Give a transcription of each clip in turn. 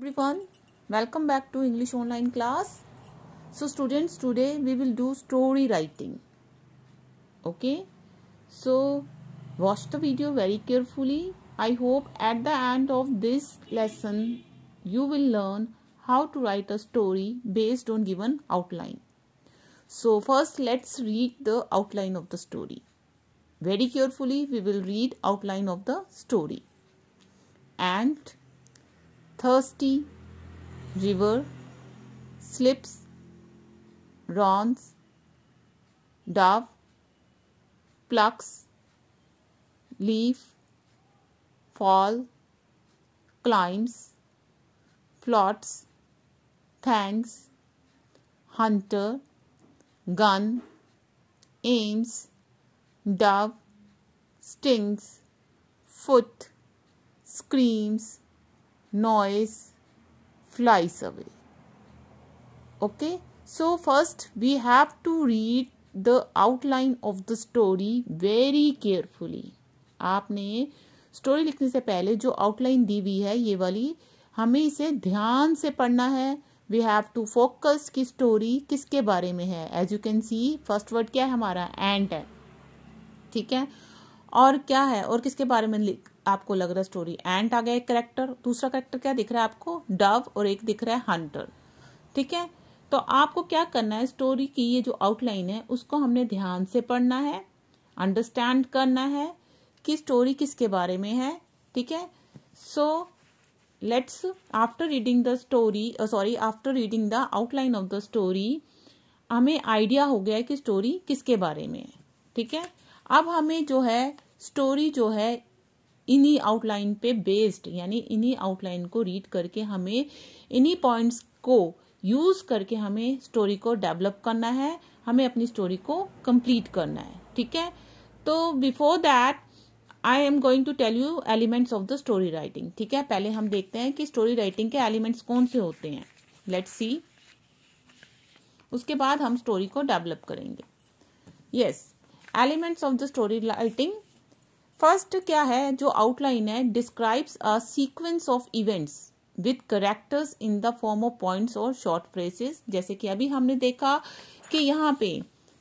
everyone welcome back to english online class so students today we will do story writing okay so watch the video very carefully i hope at the end of this lesson you will learn how to write a story based on given outline so first let's read the outline of the story very carefully we will read outline of the story and thirsty, river, slips, runs, dove, plucks, leaf, fall, climbs, floats. thanks, hunter, gun, aims, dove, stings, foot, screams, noise flies away. Okay, so first we have to read the outline of the story very carefully. आपने story लिखने से पहले जो outline दी हुई है ये वाली हमें इसे ध्यान से पढ़ना है वी हैव टू फोकस कि स्टोरी किसके बारे में है as you can see first word क्या है हमारा एंड है ठीक है और क्या है और किसके बारे में लिख आपको लग रहा है स्टोरी एंट आ गया एक करेक्टर दूसरा करेक्टर क्या दिख रहा है आपको डव और एक दिख रहा है हंटर ठीक है तो आपको क्या करना है स्टोरी की ये जो आउटलाइन है उसको हमने ध्यान से पढ़ना है अंडरस्टैंड करना है कि स्टोरी किसके बारे में है ठीक है so let's after reading the story sorry after reading the outline of the story हमें आइडिया हो गया है कि स्टोरी किसके बारे में है ठीक है अब हमें जो है स्टोरी जो है इन्हीं आउटलाइन पे बेस्ड यानी इन्हीं आउटलाइन को रीड करके हमें इन्हीं पॉइंट्स को यूज करके हमें स्टोरी को डेवलप करना है हमें अपनी स्टोरी को कंप्लीट करना है ठीक है तो before that I am going to tell you elements of the story writing ठीक है पहले हम देखते हैं कि स्टोरी राइटिंग के एलिमेंट्स कौन से होते हैं लेट सी उसके बाद हम स्टोरी को डेवलप करेंगे yes elements of the story writing first क्या है जो आउटलाइन है describes a sequence of events with characters in the form of points और शॉर्ट फ्रेसेस जैसे कि अभी हमने देखा कि यहाँ पे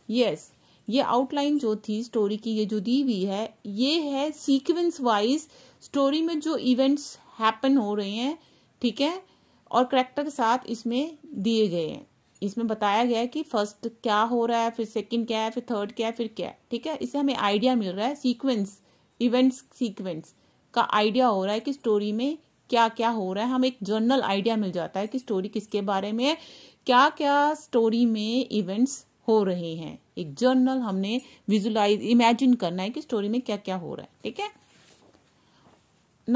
यस yes, ये आउटलाइन जो थी स्टोरी की ये जो दी हुई है ये है सीक्वेंस वाइज स्टोरी में जो इवेंट्स हैपन हो रहे हैं ठीक है और करेक्टर के साथ इसमें दिए गए हैं इसमें बताया गया है कि फर्स्ट क्या हो रहा है फिर सेकंड क्या है फिर थर्ड क्या है फिर क्या है ठीक है इससे हमें आइडिया मिल रहा है सीक्वेंस इवेंट सीक्वेंस का आइडिया हो रहा है कि स्टोरी में क्या क्या हो रहा है हमें एक जनरल आइडिया मिल जाता है कि स्टोरी किसके बारे में है क्या क्या स्टोरी में इवेंट्स हो रहे हैं एक जर्नल हमने विजुलाइज इमेजिन करना है कि स्टोरी में क्या क्या हो रहा है ठीक है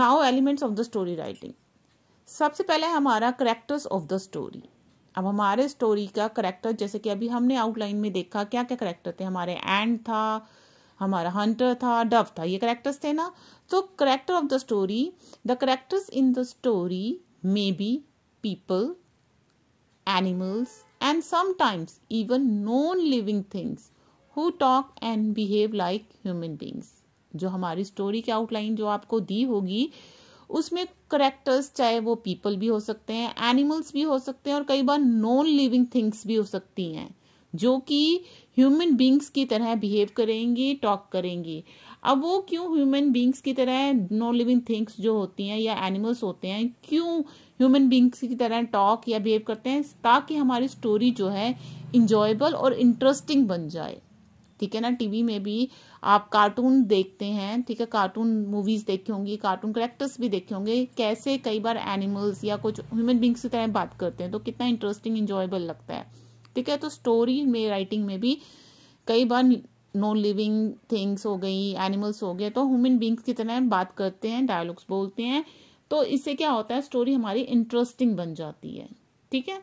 now elements of the story writing सबसे पहले हमारा करेक्टर्स ऑफ द स्टोरी अब हमारे स्टोरी का करेक्टर जैसे कि अभी हमने आउटलाइन में देखा क्या क्या करेक्टर थे हमारे एंड था हमारा हंटर था डव था ये करेक्टर्स थे ना तो character of the story the characters in the story may be people animals and sometimes even non living things who talk and behave like human beings जो हमारी स्टोरी की आउटलाइन जो आपको दी होगी उसमें करेक्टर्स चाहे वो पीपल भी हो सकते हैं एनिमल्स भी हो सकते हैं और कई बार नॉन लिविंग थिंग्स भी हो सकती हैं जो कि ह्यूमन बींग्स की तरह बिहेव करेंगी टॉक करेंगी अब वो क्यों ह्यूमन बींग्स की तरह नॉन लिविंग थिंग्स जो होती हैं या एनिमल्स होते हैं क्यों ह्यूमन बींग्स की तरह टॉक या बिहेव करते हैं ताकि हमारी स्टोरी जो है इंजॉयबल और इंटरेस्टिंग बन जाए ठीक है ना टीवी में भी आप कार्टून देखते हैं ठीक है कार्टून मूवीज देखे होंगी कार्टून करेक्टर्स भी देखे होंगे कैसे कई बार एनिमल्स या कुछ ह्यूमन बींग्स की तरह बात करते हैं तो कितना इंटरेस्टिंग इंजॉयबल लगता है ठीक है तो स्टोरी में राइटिंग में भी कई बार नॉन लिविंग थिंग्स हो गई एनिमल्स हो गए तो ह्यूमन बींग्स की तरह बात करते हैं डायलॉग्स बोलते हैं तो इससे क्या होता है स्टोरी हमारी इंटरेस्टिंग बन जाती है ठीक है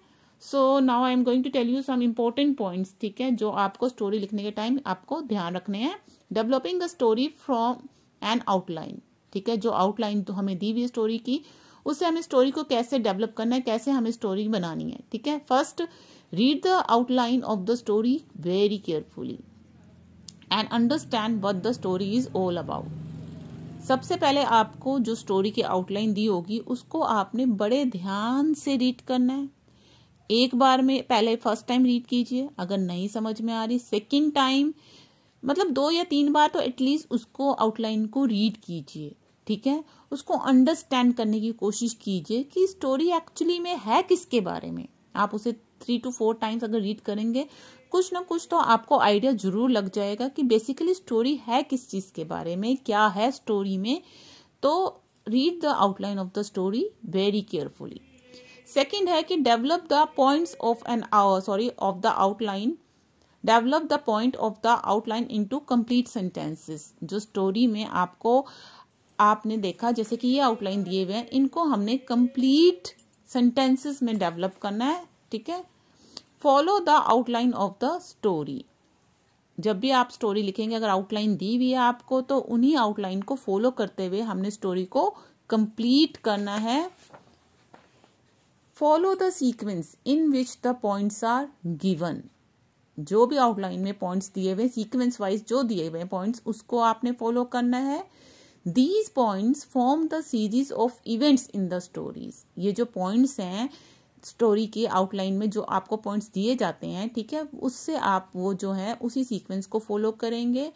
so now I am going to tell you some important points ठीक है जो आपको स्टोरी लिखने के टाइम आपको ध्यान रखने हैं developing a story from an outline ठीक है जो आउटलाइन तो हमें दी हुई है स्टोरी की उससे हमें स्टोरी को कैसे डेवलप करना है कैसे हमें स्टोरी बनानी है ठीक है first Read the outline of the story very carefully and understand what the story is all about. सबसे पहले आपको जो स्टोरी की आउटलाइन दी होगी उसको आपने बड़े ध्यान से रीड करना है एक बार में पहले फर्स्ट टाइम रीड कीजिए अगर नहीं समझ में आ रही सेकंड टाइम मतलब दो या तीन बार तो एटलीस्ट उसको आउटलाइन को रीड कीजिए ठीक है उसको अंडरस्टैंड करने की कोशिश कीजिए कि स्टोरी एक्चुअली में है किसके बारे में आप उसे थ्री टू फोर टाइम्स अगर रीड करेंगे कुछ ना कुछ तो आपको आइडिया जरूर लग जाएगा कि बेसिकली स्टोरी है किस चीज़ के बारे में क्या है स्टोरी में तो read the outline of the story very carefully second है कि develop the point of an sorry of the outline develop the point of the outline into complete sentences जो स्टोरी में आपको आपने देखा जैसे कि ये आउटलाइन दिए हुए हैं इनको हमने कंप्लीट सेंटेंसेस में डेवलप करना है ठीक है follow the outline of the story जब भी आप स्टोरी लिखेंगे अगर आउटलाइन दी हुई है आपको तो उन्हीं आउटलाइन को फॉलो करते हुए हमने स्टोरी को कंप्लीट करना है follow the sequence in which the points are given जो भी आउटलाइन में पॉइंट्स दिए हुए सीक्वेंस वाइज जो दिए हुए पॉइंट्स उसको आपने फॉलो करना है these points form the series of events in the stories ये जो पॉइंट्स हैं स्टोरी के आउटलाइन में जो आपको पॉइंट्स दिए जाते हैं ठीक है उससे आप वो जो है उसी सीक्वेंस को फॉलो करेंगे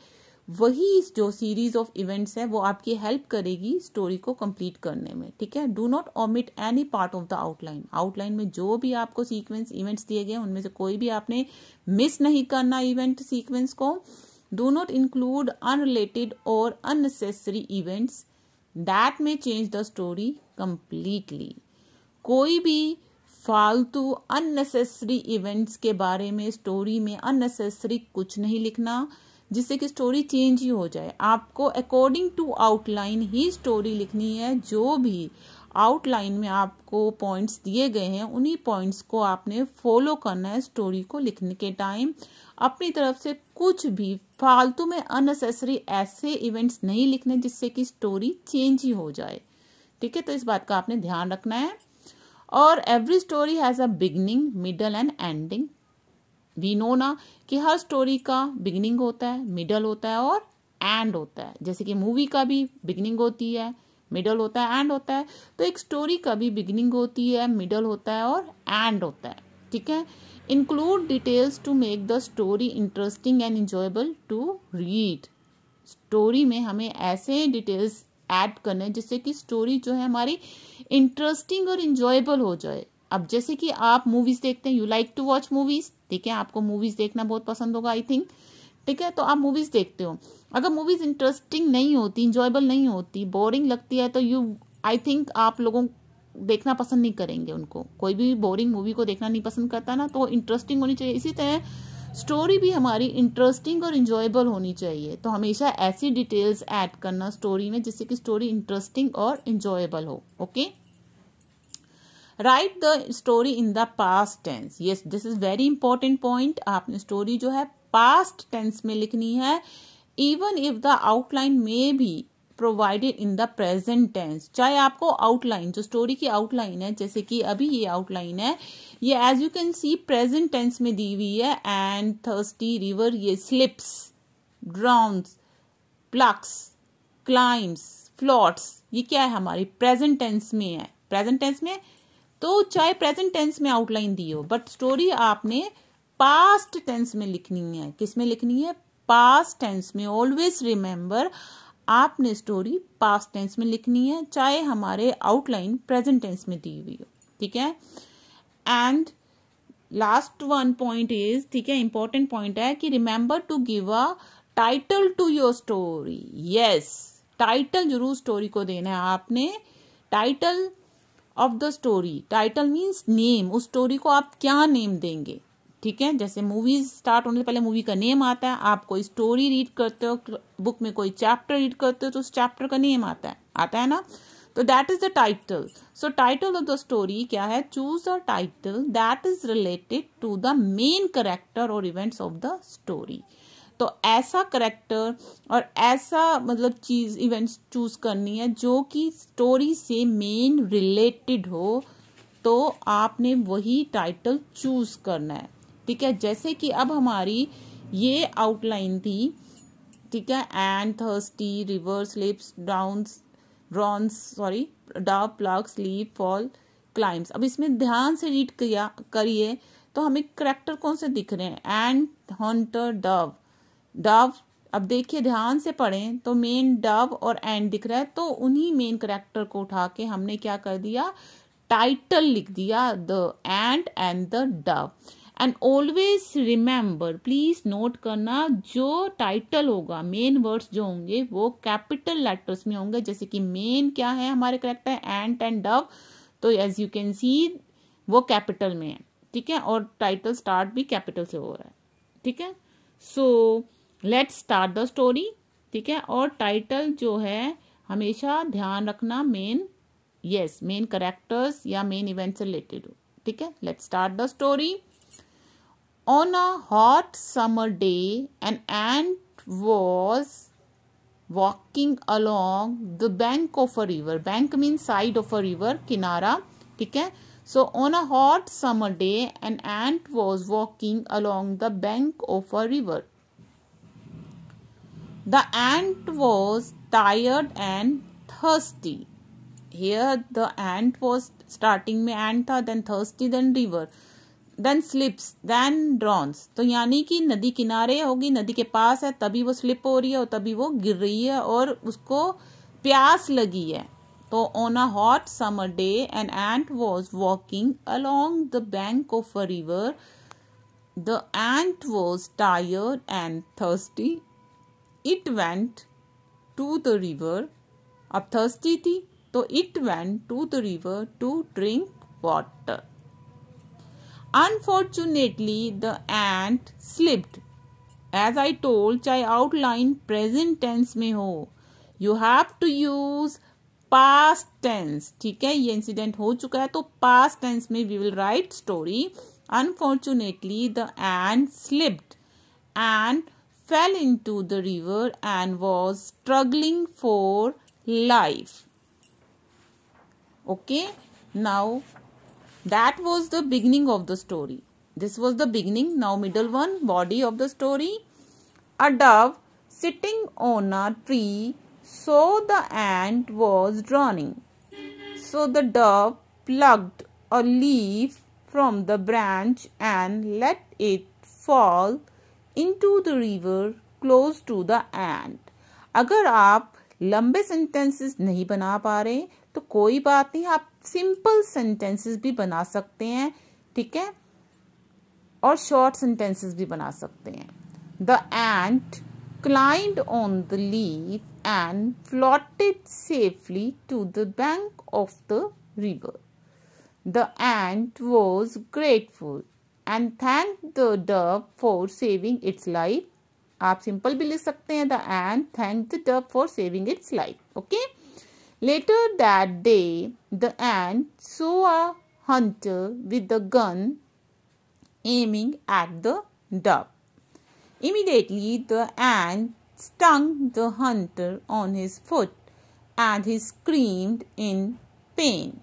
वही जो सीरीज ऑफ इवेंट्स है वो आपकी हेल्प करेगी स्टोरी को कंप्लीट करने में ठीक है do not omit any part of the outline outline में जो भी आपको सीक्वेंस इवेंट्स दिए गए उनमें से कोई भी आपने मिस नहीं करना इवेंट सीक्वेंस को डू नॉट इंक्लूड अनरिलेटेड और unnecessary events that may change the story completely कोई भी फालतू अननेसेसरी इवेंट्स के बारे में स्टोरी में अननेसेसरी कुछ नहीं लिखना जिससे कि स्टोरी चेंज ही हो जाए आपको अकॉर्डिंग टू आउटलाइन ही स्टोरी लिखनी है जो भी आउटलाइन में आपको पॉइंट्स दिए गए हैं उन्हीं पॉइंट्स को आपने फॉलो करना है स्टोरी को लिखने के टाइम अपनी तरफ से कुछ भी फालतू में अननेसेसरी ऐसे इवेंट्स नहीं लिखने जिससे कि स्टोरी चेंज ही हो जाए ठीक है तो इस बात का आपने ध्यान रखना है और every story has a beginning middle and ending we know ना कि हर स्टोरी का बिगनिंग होता है मिडल होता है और एंड होता है जैसे कि मूवी का भी बिगनिंग होती है मिडल होता है एंड होता है तो एक स्टोरी का भी बिगनिंग होती है मिडल होता है और एंड होता है ठीक है include details to make the story interesting and enjoyable to read story में हमें ऐसे डिटेल्स ऐड करने जिससे कि स्टोरी जो है हमारी इंटरेस्टिंग और इंजॉयबल हो जाए अब जैसे कि आप मूवीज देखते हैं you like to watch movies ठीक है आपको मूवीज देखना बहुत पसंद होगा आई थिंक ठीक है तो आप मूवीज देखते हो अगर मूवीज इंटरेस्टिंग नहीं होती इंजॉयबल नहीं होती बोरिंग लगती है तो यू आई थिंक आप लोगों देखना पसंद नहीं करेंगे उनको कोई भी बोरिंग मूवी को देखना नहीं पसंद करता ना तो इंटरेस्टिंग होनी चाहिए इसी तरह स्टोरी भी हमारी इंटरेस्टिंग और इंजॉयबल होनी चाहिए तो हमेशा ऐसी डिटेल्स ऐड करना स्टोरी में जिससे कि स्टोरी इंटरेस्टिंग और इंजॉयबल हो okay write the story in the past tense yes this is very important point आपने स्टोरी जो है पास्ट टेंस में लिखनी है इवन इफ द आउटलाइन में भी provided in the present tense चाहे आपको आउटलाइन जो स्टोरी की आउटलाइन है जैसे कि अभी ये आउटलाइन है ये as you can see present tense में दी हुई है एंड थर्स्टी रिवर ये slips drowns plucks climbs floats ये क्या है हमारी प्रेजेंट टेंस में है प्रेजेंट टेंस में तो चाहे प्रेजेंट टेंस में आउटलाइन दी हो बट स्टोरी आपने पास्ट टेंस में लिखनी है किस में लिखनी है पास्ट टेंस में ऑलवेज रिमेंबर आपने स्टोरी पास्ट टेंस में लिखनी है चाहे हमारे आउटलाइन प्रेजेंट टेंस में दी हुई हो ठीक है and last one point is ठीक है इंपॉर्टेंट पॉइंट है कि remember to give a title to your story yes title जरूर स्टोरी को देना है आपने title of the story title means name उस स्टोरी को आप क्या नेम देंगे ठीक है जैसे मूवीज स्टार्ट होने से पहले मूवी का नेम आता है आप कोई स्टोरी रीड करते हो बुक में कोई चैप्टर रीड करते हो तो उस चैप्टर का नेम आता है आता है ना तो that is the title so title of the story क्या है choose a title that is related to the main character और इवेंट्स ऑफ द स्टोरी तो ऐसा करेक्टर और ऐसा मतलब चीज इवेंट्स चूज करनी है जो कि स्टोरी से मेन रिलेटेड हो तो आपने वही टाइटल चूज करना है ठीक है जैसे कि अब हमारी ये आउटलाइन थी ठीक है and thirsty rivers lips down रॉन्स सॉरी डा प्लग स्लीप फॉल क्लाइम्स अब इसमें ध्यान से रीड किया करिए तो हमें करेक्टर कौन से दिख रहे हैं एंड हंटर डव डव अब देखिए ध्यान से पढ़ें तो मेन डव और एंड दिख रहा है तो उन्हीं मेन करेक्टर को उठा के हमने क्या कर दिया टाइटल लिख दिया the ant and the dove and always remember please note करना जो टाइटल होगा मेन वर्ड्स जो होंगे वो कैपिटल लेटर्स में होंगे जैसे कि मेन क्या है हमारे करेक्टर एंट एंड डव तो एज यू कैन सी वो कैपिटल में है ठीक है और टाइटल स्टार्ट भी कैपिटल से हो रहा है ठीक है so let start the story ठीक है और टाइटल जो है हमेशा ध्यान रखना मेन यस मेन करेक्टर्स या मेन इवेंट से रिलेटेड हो ठीक है let start the story On a hot summer day, an ant was walking along the bank of a river. Bank means side of a river, kinara. Okay? So, on a hot summer day, an ant was walking along the bank of a river. The ant was tired and thirsty. Here, the ant was starting me ant then thirsty, then river. Then slips then drowns तो यानी कि नदी किनारे होगी नदी के पास है तभी वो स्लिप हो रही है और तभी वो गिर रही है और उसको प्यास लगी है तो on a hot summer day an ant was walking along the bank of a river the ant was tired and thirsty it went to the river अब थर्स्टी थी तो it went to the river to drink water Unfortunately, the ant slipped. As I told, chai outline present tense में ho. You have to use past tense. ठीक है ये incident हो चुका है तो past tense में we will write story. Unfortunately, the ant slipped and fell into the river and was struggling for life. Okay, now that was the beginning of the story this was the beginning now middle one body of the story a dove sitting on a tree saw the ant was drowning so the dove plucked a leaf from the branch and let it fall into the river close to the ant agar aap lambe sentences nahi bana pa rahe to koi baat nahi aap simple sentences भी बना सकते हैं ठीक है और short sentences भी बना सकते हैं the ant climbed on the leaf and floated safely to the bank of the river the ant was grateful and thank the dove for saving its life आप सिंपल भी लिख सकते हैं the ant thank the dove for saving its life okay Later that day, the ant saw a hunter with a gun aiming at the dove. Immediately, the ant stung the hunter on his foot and he screamed in pain.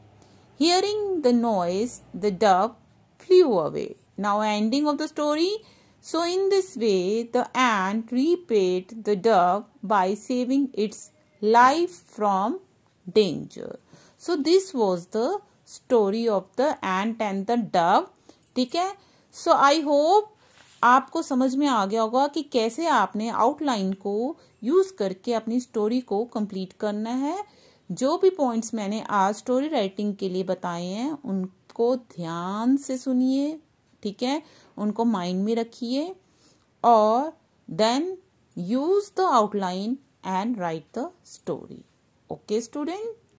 Hearing the noise, the dove flew away. Now, ending of the story. So, in this way, the ant repaid the dove by saving its life from danger so this was the story of the ant and the dove ठीक है सो I hope आपको समझ में आ गया होगा कि कैसे आपने आउटलाइन को यूज करके अपनी स्टोरी को कंप्लीट करना है जो भी पॉइंट्स मैंने आज स्टोरी राइटिंग के लिए बताए हैं उनको ध्यान से सुनिए ठीक है उनको माइंड में रखिए और then use the outline and write the story Okay, student.